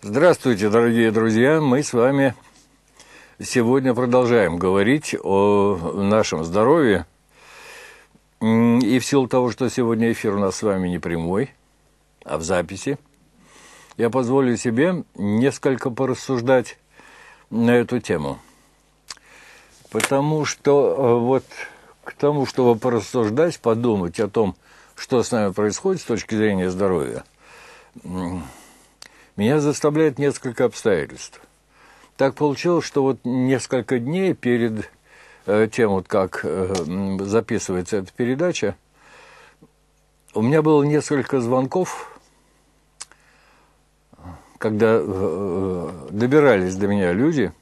Здравствуйте, дорогие друзья! Мы с вами сегодня продолжаем говорить о нашем здоровье. И в силу того, что сегодня эфир у нас с вами не прямой, а в записи, я позволю себе несколько порассуждать на эту тему. Потому что э, вот к тому, чтобы порассуждать, подумать о том, что с нами происходит с точки зрения здоровья – меня заставляет несколько обстоятельств. Так получилось, что вот несколько дней перед э, тем, вот как э, записывается эта передача, у меня было несколько звонков, когда э, добирались до меня люди,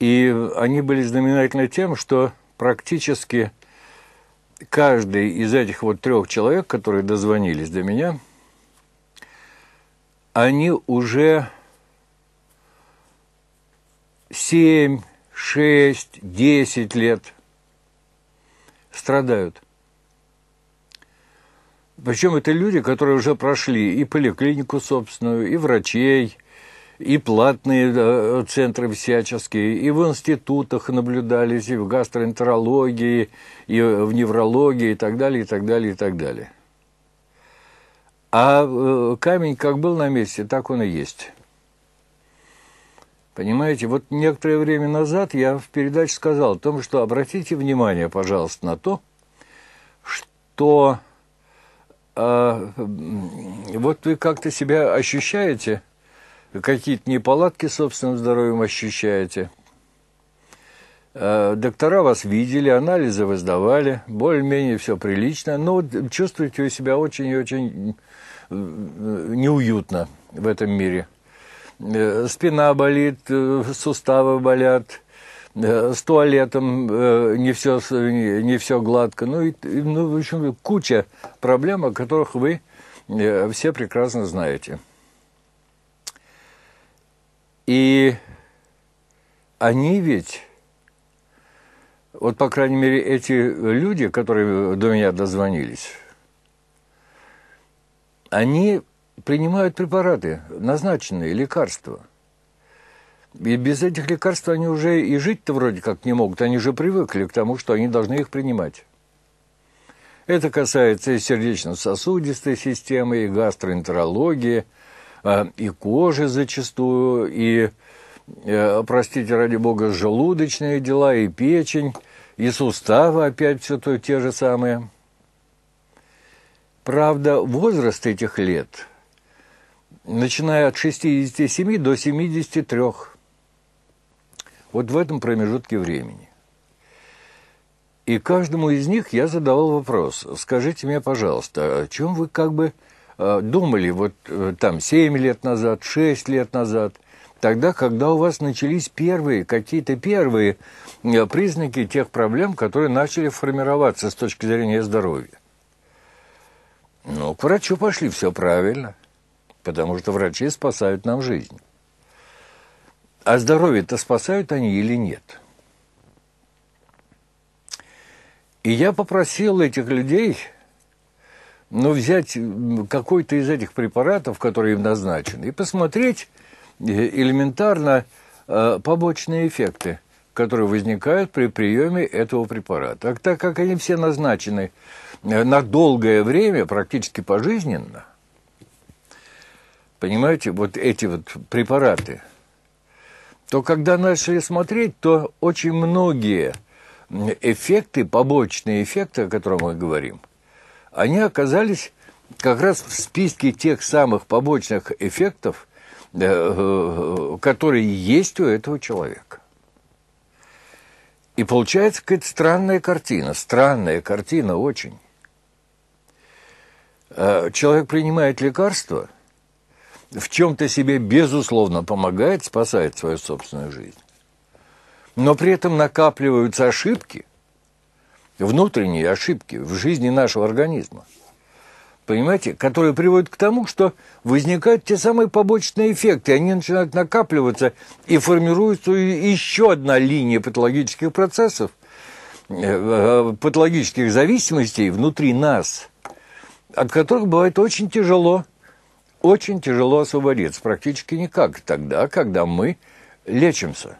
и они были знаменательны тем, что практически каждый из этих вот трех человек, которые дозвонились до меня – они уже 7, 6, 10 лет страдают. Причем это люди, которые уже прошли и поликлинику собственную, и врачей, и платные центры всяческие, и в институтах наблюдались, и в гастроэнтерологии, и в неврологии, и так далее, и так далее, и так далее. А э, камень как был на месте, так он и есть. Понимаете, вот некоторое время назад я в передаче сказал о том, что обратите внимание, пожалуйста, на то, что э, вот вы как-то себя ощущаете, какие-то неполадки собственным здоровьем ощущаете. Э, доктора вас видели, анализы вы сдавали, более-менее все прилично, но чувствуете вы себя очень и очень неуютно в этом мире. Э, спина болит, э, суставы болят, э, с туалетом не все, не все гладко. Ну, и, ну, в общем, куча проблем, о которых вы все прекрасно знаете. И они ведь, вот, по крайней мере, эти люди, которые до меня дозвонились, они принимают препараты, назначенные лекарства. И без этих лекарств они уже и жить-то вроде как не могут, они же привыкли к тому, что они должны их принимать. Это касается и сердечно-сосудистой системы, и гастроэнтерологии, а, и кожи зачастую, и, э, простите ради бога, желудочные дела, и печень, и суставы опять все то те же самые – Правда, возраст этих лет, начиная от 67 до 73, вот в этом промежутке времени. И каждому из них я задавал вопрос, скажите мне, пожалуйста, о чем вы как бы э, думали вот э, там 7 лет назад, 6 лет назад, тогда, когда у вас начались первые, какие-то первые э, признаки тех проблем, которые начали формироваться с точки зрения здоровья. Ну, к врачу пошли, все правильно, потому что врачи спасают нам жизнь. А здоровье-то спасают они или нет? И я попросил этих людей, ну, взять какой-то из этих препаратов, которые им назначены, и посмотреть э, элементарно э, побочные эффекты – которые возникают при приеме этого препарата. А так как они все назначены э, на долгое время, практически пожизненно, понимаете, вот эти вот препараты, то когда начали смотреть, то очень многие эффекты, побочные эффекты, о которых мы говорим, они оказались как раз в списке тех самых побочных эффектов, э, э, которые есть у этого человека. И получается какая-то странная картина, странная картина очень. Э, человек принимает лекарство, в чем-то себе, безусловно, помогает, спасает свою собственную жизнь. Но при этом накапливаются ошибки, внутренние ошибки в жизни нашего организма – понимаете, которые приводят к тому, что возникают те самые побочные эффекты, они начинают накапливаться и формируется еще одна линия патологических процессов, э, э, патологических зависимостей внутри нас, от которых бывает очень тяжело, очень тяжело освободиться, практически никак тогда, когда мы лечимся.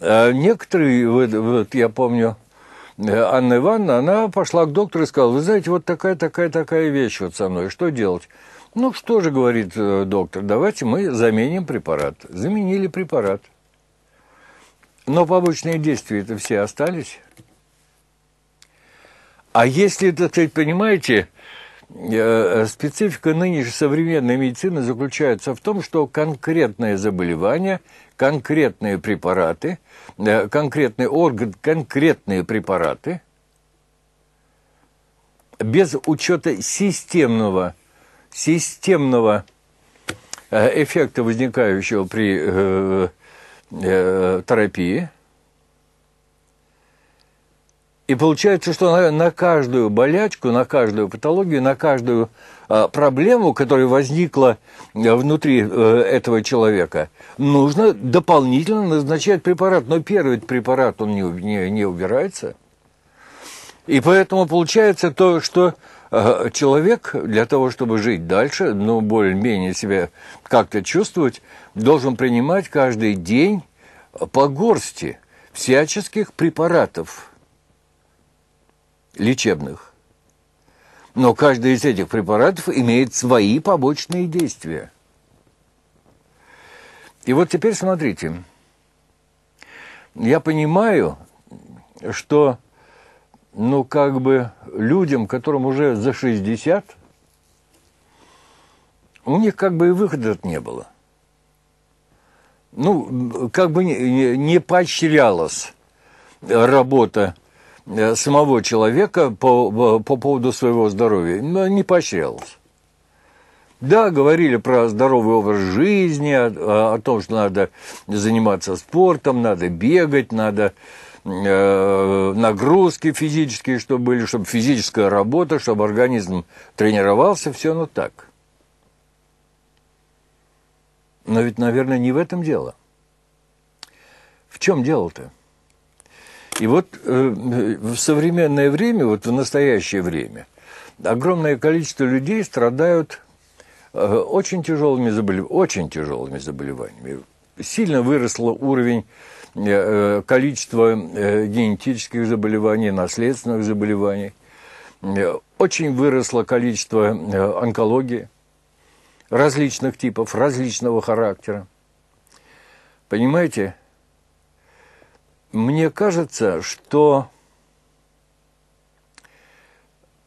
А некоторые, вот, вот я помню, Э, Анна Ивановна, она пошла к доктору и сказала, вы знаете, вот такая, такая, такая вещь вот со мной, что делать? Ну, что же, говорит э, доктор, давайте мы заменим препарат. Заменили препарат. Но побочные действия это все остались. А если, так сказать, понимаете, Э, э, специфика нынешней современной медицины заключается в том, что конкретное заболевание, конкретные препараты, э, конкретный орган, конкретные препараты, без учета системного, системного эффекта, возникающего при э, э, терапии – и получается, что на, на каждую болячку, на каждую патологию, на каждую э, проблему, которая возникла э, внутри э, этого человека, нужно дополнительно назначать препарат. Но первый препарат, он не, не, не убирается. И поэтому получается то, что э, человек для того, чтобы жить дальше, ну, более-менее себя как-то чувствовать, должен принимать каждый день э, по горсти всяческих препаратов – лечебных. Но каждый из этих препаратов имеет свои побочные действия. И вот теперь смотрите. Я понимаю, что, ну, как бы людям, которым уже за 60, у них как бы и выхода не было. Ну, как бы не, не поощрялась работа Э, самого человека по, по поводу своего здоровья не поощрялось. Да, говорили про здоровый образ жизни, о, о том, что надо заниматься спортом, надо бегать, надо э, нагрузки физические, чтобы были, чтобы физическая работа, чтобы организм тренировался, все ну так. Но ведь, наверное, не в этом дело. В чем дело-то? И вот э, в современное время, вот в настоящее время, огромное количество людей страдают э, очень тяжелыми заболеваниями, очень тяжелыми заболеваниями. Сильно выросло уровень э, количества генетических заболеваний, наследственных заболеваний. Очень выросло количество онкологии различных типов, различного характера. Понимаете? Мне кажется, что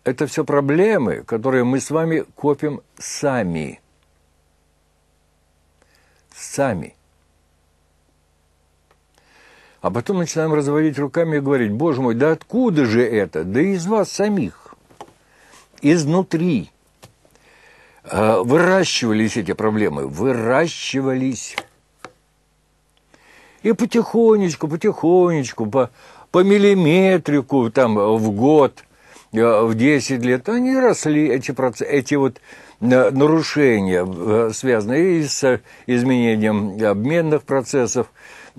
это все проблемы, которые мы с вами копим сами. Сами. А потом начинаем разводить руками и говорить, боже мой, да откуда же это? Да из вас самих, изнутри. А, выращивались эти проблемы, выращивались. И потихонечку, потихонечку, по, по миллиметрику там в год, э, в 10 лет, они росли, эти, процессы, эти вот э, нарушения, э, связанные и с изменением обменных процессов,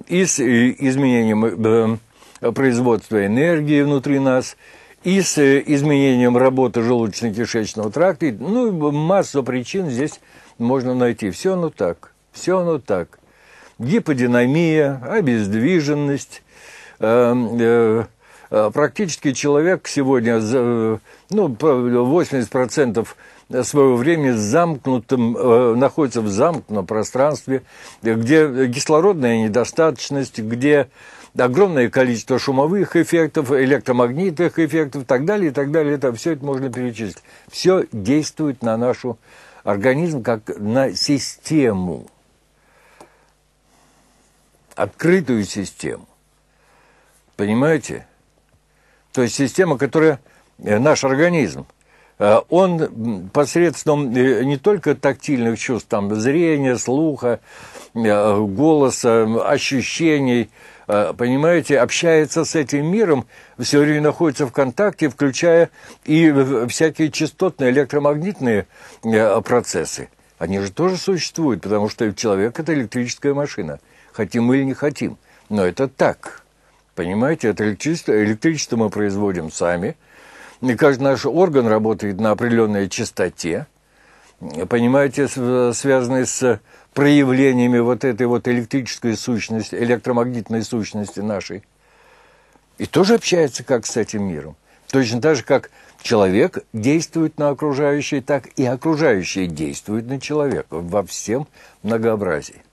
и с изменением производства энергии внутри нас, и с изменением работы желудочно-кишечного тракта. Ну, массу причин здесь можно найти. Все оно так. Все оно так гиподинамия, обездвиженность. Эм, э, э, практически человек сегодня, э, ну, 80% своего времени замкнутым, находится в замкнутом пространстве, где кислородная недостаточность, где огромное количество шумовых эффектов, электромагнитных эффектов и так далее, и так далее. Это, все это можно перечислить. Все действует на нашу организм как на систему открытую систему. Понимаете? То есть система, которая э, наш организм, э, он посредством э, не только тактильных чувств, там, зрения, слуха, голоса, ощущений, понимаете, общается с этим миром, все время находится в контакте, включая и всякие частотные электромагнитные процессы. Они же тоже существуют, потому что человек – это электрическая машина – хотим мы или не хотим. Но это так. Понимаете, это электричество, электричество мы производим сами. И каждый наш орган работает на определенной частоте, понимаете, связанные с проявлениями вот этой вот электрической сущности, электромагнитной сущности нашей. И тоже общается как с этим миром. Точно так же, как человек действует на окружающие, так и окружающие действуют на человека во всем многообразии.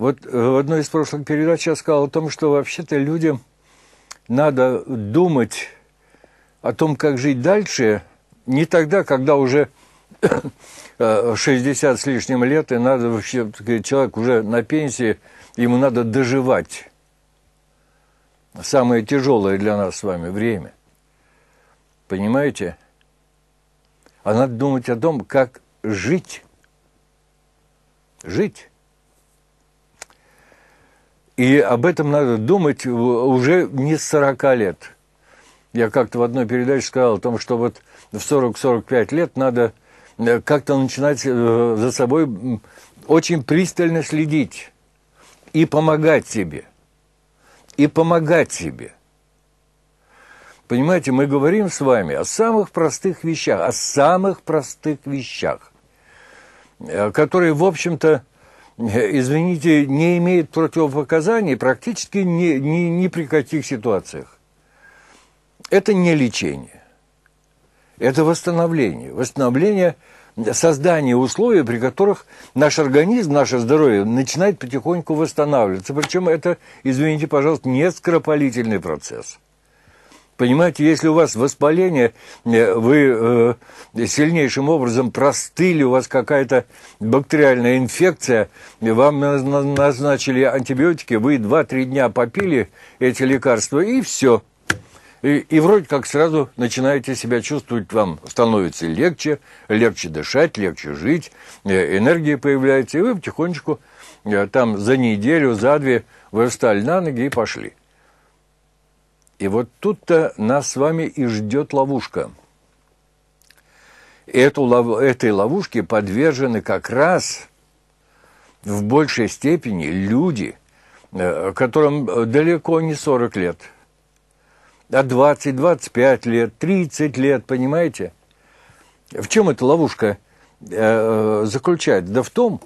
Вот э, в одной из прошлых передач я сказал о том, что вообще-то людям надо думать о том, как жить дальше, не тогда, когда уже 60 э, с лишним лет, и надо вообще, человек уже на пенсии, ему надо доживать. Самое тяжелое для нас с вами время. Понимаете? А надо думать о том, как жить. Жить. И об этом надо думать уже не с 40 лет. Я как-то в одной передаче сказал о том, что вот в 40-45 лет надо э, как-то начинать э, за собой очень пристально следить и помогать себе. И помогать себе. Понимаете, мы говорим с вами о самых простых вещах, о самых простых вещах, э, которые, в общем-то, Э, извините, не имеет противопоказаний практически ни, ни, ни при каких ситуациях. Это не лечение. Это восстановление. Восстановление создание условий, при которых наш организм, наше здоровье начинает потихоньку восстанавливаться. Причем это, извините, пожалуйста, не скоропалительный процесс. Понимаете, если у вас воспаление, э, вы э, сильнейшим образом простыли, у вас какая-то бактериальная инфекция, вам назначили антибиотики, вы 2-3 дня попили эти лекарства, и все. И, и вроде как сразу начинаете себя чувствовать, вам становится легче, легче дышать, легче жить, э, энергии появляется, и вы потихонечку э, там за неделю, за две вы встали на ноги и пошли. И вот тут-то нас с вами и ждет ловушка. Эту, лов... этой ловушке подвержены как раз в большей степени люди, э, которым э, далеко не 40 лет, а 20, 25 лет, 30 лет, понимаете? В чем эта ловушка э, заключается? Да в том,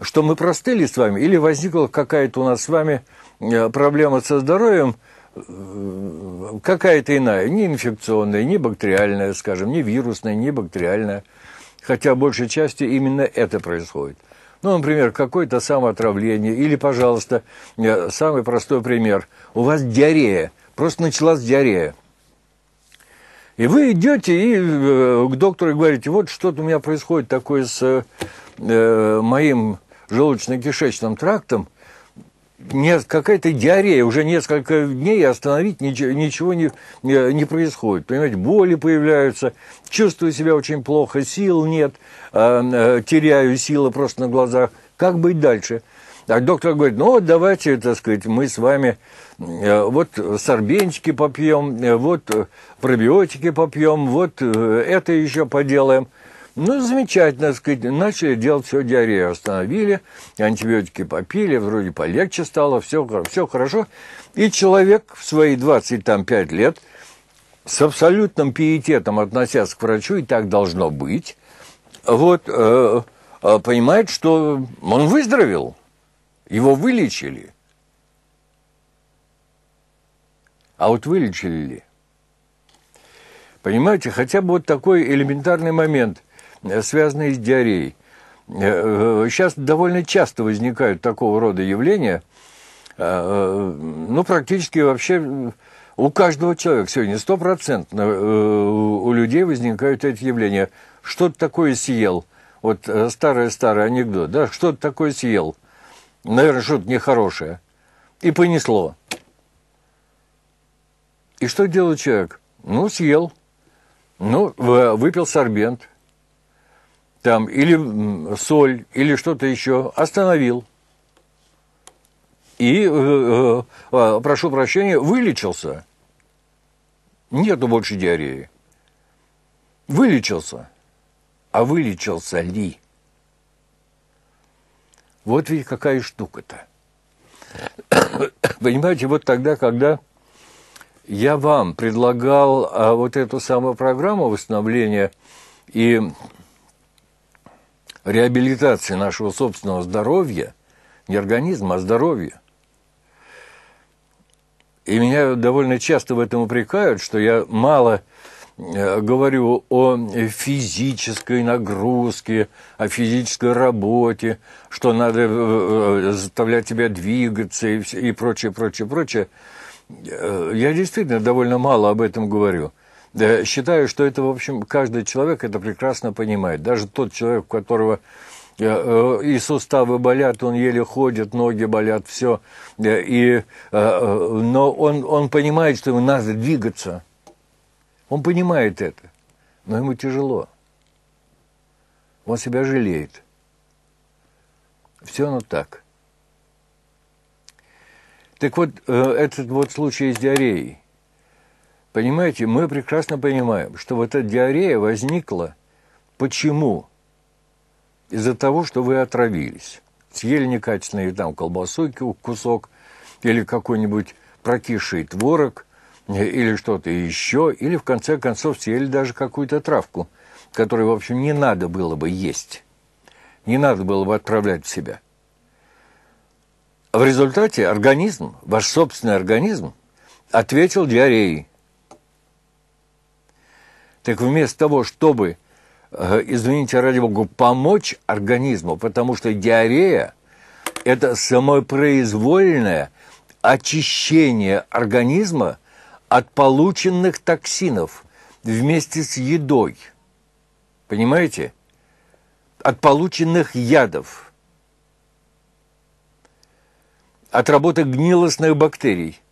что мы простыли с вами, или возникла какая-то у нас с вами проблема со здоровьем – какая-то иная, не инфекционная, не бактериальная, скажем, не вирусная, не бактериальная. Хотя большей части именно это происходит. Ну, например, какое-то самоотравление. Или, пожалуйста, э, самый простой пример. У вас диарея. Просто началась диарея. И вы идете и э, к доктору и говорите, вот что-то у меня происходит такое с э, моим желудочно-кишечным трактом, какая-то диарея, уже несколько дней остановить ничего, ничего не, не происходит. Понимаете, боли появляются, чувствую себя очень плохо, сил нет, э, э, теряю силы просто на глазах. Как быть дальше? А доктор говорит, ну вот давайте, так сказать, мы с вами э, вот сорбенчики попьем, вот пробиотики попьем, вот это еще поделаем – ну, замечательно, так сказать, начали делать все диарею, остановили, антибиотики попили, вроде полегче стало, все, все хорошо. И человек в свои 25 лет с абсолютным пиететом относясь к врачу, и так должно быть, вот, э, э, понимает, что он выздоровел, его вылечили. А вот вылечили ли? Понимаете, хотя бы вот такой элементарный момент – Э, связанные с диареей. Э, э, сейчас довольно часто возникают такого рода явления, ну, практически вообще у каждого человека сегодня стопроцентно у людей возникают эти явления. Что-то такое съел. Вот старый-старый анекдот, да, что-то такое съел. Наверное, что-то нехорошее. И понесло. И что делает человек? Ну, съел. Ну, выпил сорбент там, или соль, или что-то еще, остановил. И, э, э, а, прошу прощения, вылечился. Нету больше диареи. Вылечился. А вылечился ли? Вот ведь какая штука-то. Понимаете, вот тогда, когда я вам предлагал а, вот эту самую программу восстановления и реабилитации нашего собственного здоровья, не организма, а здоровья. И меня довольно часто в этом упрекают, что я мало э, говорю о физической нагрузке, о физической работе, что надо э, э, заставлять тебя двигаться и прочее, прочее, прочее. Я действительно довольно мало об этом говорю – Считаю, что это, в общем, каждый человек это прекрасно понимает. Даже тот человек, у которого э, э, и суставы болят, он еле ходит, ноги болят, все. Э, и, но он, он понимает, что ему надо двигаться. Он понимает это, но ему тяжело. Он себя жалеет. Все оно так. Так вот, этот вот случай с диареей – Понимаете, мы прекрасно понимаем, что вот эта диарея возникла почему? Из-за того, что вы отравились. Съели некачественные там колбасу кусок или какой-нибудь прокисший творог или что-то еще, или в конце концов съели даже какую-то травку, которую, в общем, не надо было бы есть, не надо было бы отправлять в себя. В результате организм, ваш собственный организм, ответил диареей – так вместо того, чтобы, э, извините, ради бога, помочь организму, потому что диарея – это самопроизвольное очищение организма от полученных токсинов вместе с едой. Понимаете? От полученных ядов. От работы гнилостных бактерий –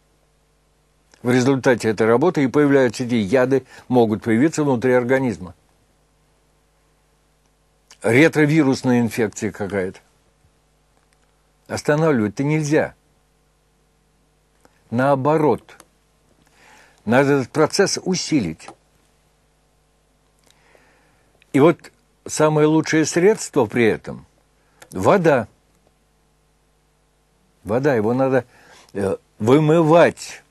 в результате этой работы и появляются эти яды, могут появиться внутри организма. Ретровирусная инфекция какая-то. Останавливать-то нельзя. Наоборот, надо этот процесс усилить. И вот самое лучшее средство при этом – вода. Вода, его надо э, вымывать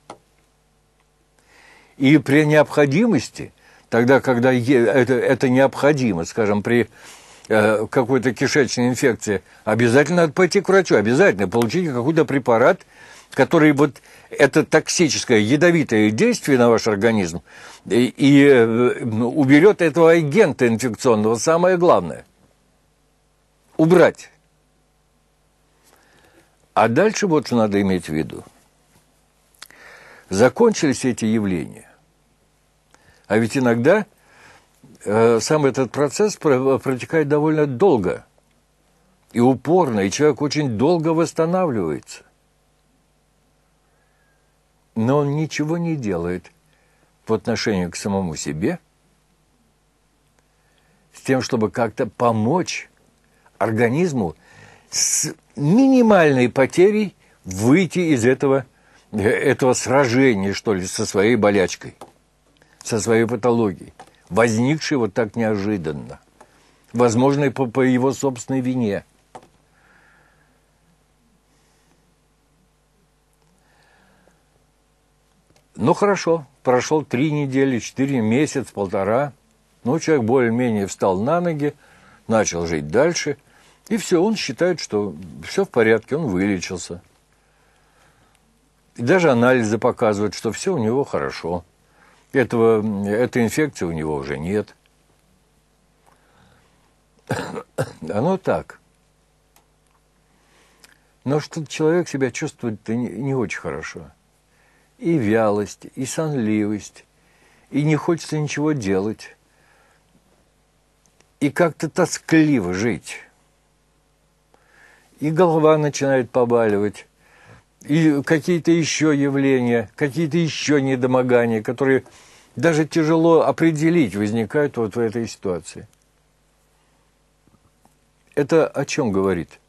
и при необходимости, тогда, когда это, это необходимо, скажем, при э, какой-то кишечной инфекции, обязательно надо пойти к врачу, обязательно получить какой-то препарат, который вот это токсическое, ядовитое действие на ваш организм и, и э, уберет этого агента инфекционного, самое главное. Убрать. А дальше вот надо иметь в виду. Закончились эти явления. А ведь иногда э, сам этот процесс протекает довольно долго и упорно, и человек очень долго восстанавливается. Но он ничего не делает по отношению к самому себе, с тем, чтобы как-то помочь организму с минимальной потерей выйти из этого, э, этого сражения, что ли, со своей болячкой – со своей патологией, возникшей вот так неожиданно, возможно, и по, по его собственной вине. Ну хорошо, прошел три недели, четыре месяца, полтора. Ну, человек более-менее встал на ноги, начал жить дальше. И все, он считает, что все в порядке, он вылечился. И даже анализы показывают, что все у него хорошо – этого, этой инфекции у него уже нет. Оно так. Но что человек себя чувствует не, не очень хорошо. И вялость, и сонливость, и не хочется ничего делать. И как-то тоскливо жить. И голова начинает побаливать и какие-то еще явления, какие-то еще недомогания, которые даже тяжело определить, возникают вот в этой ситуации. Это о чем говорит?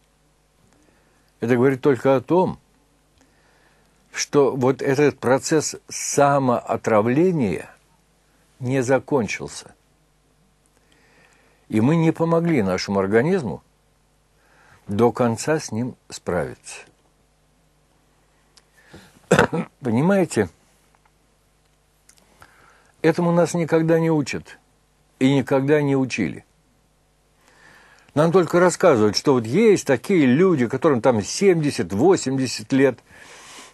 Это говорит только о том, что вот этот процесс самоотравления не закончился. И мы не помогли нашему организму до конца с ним справиться. Понимаете? Этому нас никогда не учат и никогда не учили. Нам только рассказывают, что вот есть такие люди, которым там 70-80 лет –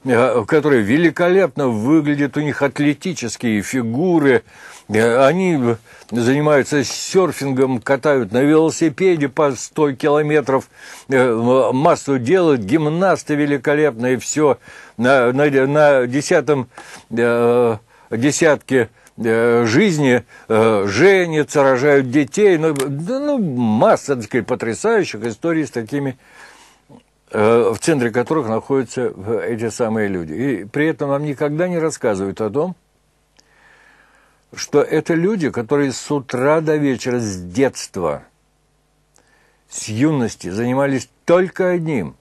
Э, которые великолепно выглядят, у них атлетические фигуры, э, они занимаются серфингом, катают на велосипеде по 100 километров, э, массу делают, гимнасты великолепные, все на, на, на десятом э, десятке жизни, женятся, рожают детей, ну, ну масса, так сказать, потрясающих историй с такими Э, в центре которых находятся эти самые люди. И при этом нам никогда не рассказывают о том, что это люди, которые с утра до вечера, с детства, с юности занимались только одним.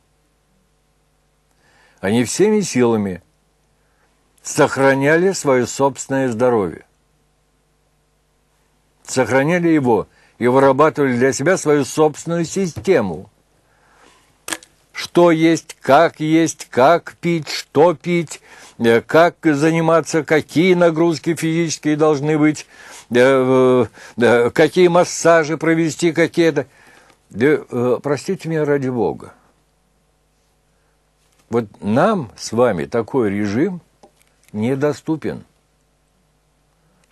Они всеми силами сохраняли свое собственное здоровье. Сохраняли его и вырабатывали для себя свою собственную систему – что есть, как есть, как пить, что пить, э, как заниматься, какие нагрузки физические должны быть, э, какие массажи провести, какие-то. Э, простите меня ради Бога. Вот нам с вами такой режим недоступен.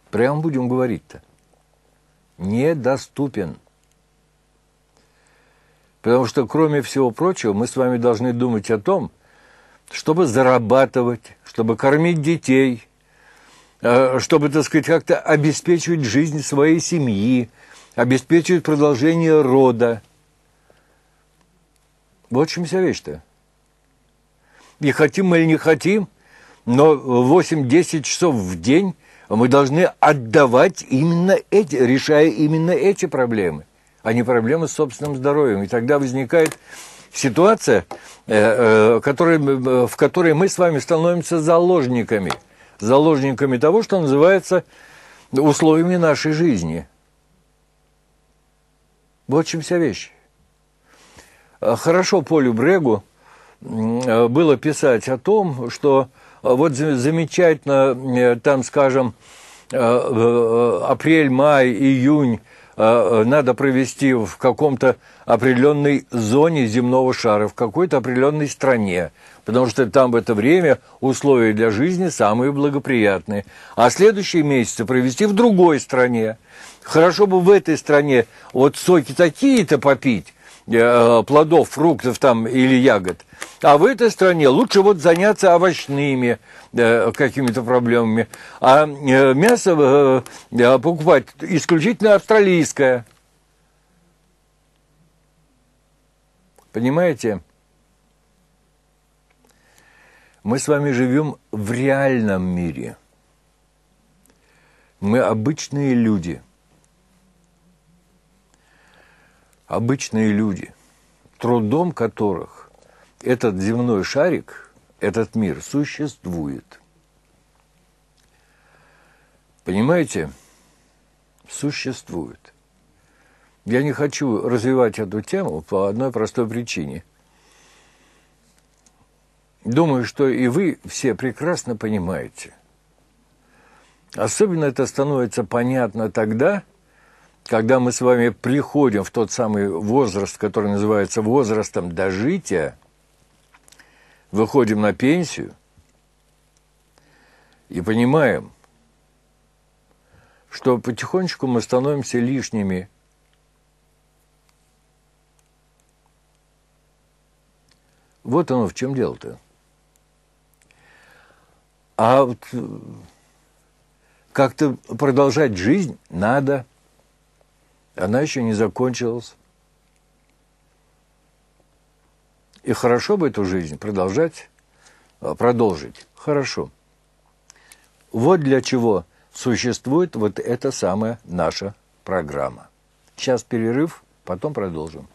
Прям будем говорить-то. Недоступен. Потому что, кроме всего прочего, мы с вами должны думать о том, чтобы зарабатывать, чтобы кормить детей, э, чтобы, так сказать, как-то обеспечивать жизнь своей семьи, обеспечивать продолжение рода. Вот в чем вся вещь-то. И хотим мы или не хотим, но 8-10 часов в день мы должны отдавать именно эти, решая именно эти проблемы а не проблемы с собственным здоровьем. И тогда возникает ситуация, э, э, э, в которой мы с вами становимся заложниками. Заложниками того, что называется условиями нашей жизни. Вот чем вся вещь. Хорошо Полю Брегу было писать о том, что вот замечательно, там, скажем, апрель, май, июнь Э, э, надо провести в каком-то определенной зоне земного шара, в какой-то определенной стране, потому что там в это время условия для жизни самые благоприятные. А следующие месяцы провести в другой стране. Хорошо бы в этой стране вот соки такие-то попить, Э, плодов, фруктов там или ягод. А в этой стране лучше вот заняться овощными э, какими-то проблемами. А э, мясо покупать исключительно австралийское. Понимаете? Мы с вами живем в реальном мире. Мы обычные люди – обычные люди, трудом которых этот земной шарик, этот мир существует. Понимаете? Существует. Я не хочу развивать эту тему по одной простой причине. Думаю, что и вы все прекрасно понимаете. Особенно это становится понятно тогда, когда мы с вами приходим в тот самый возраст, который называется возрастом дожития, выходим на пенсию и понимаем, что потихонечку мы становимся лишними. Вот оно в чем дело-то. А вот э, как-то продолжать жизнь надо – она еще не закончилась. И хорошо бы эту жизнь продолжать, а, продолжить. Хорошо. Вот для чего существует вот эта самая наша программа. Сейчас перерыв, потом продолжим.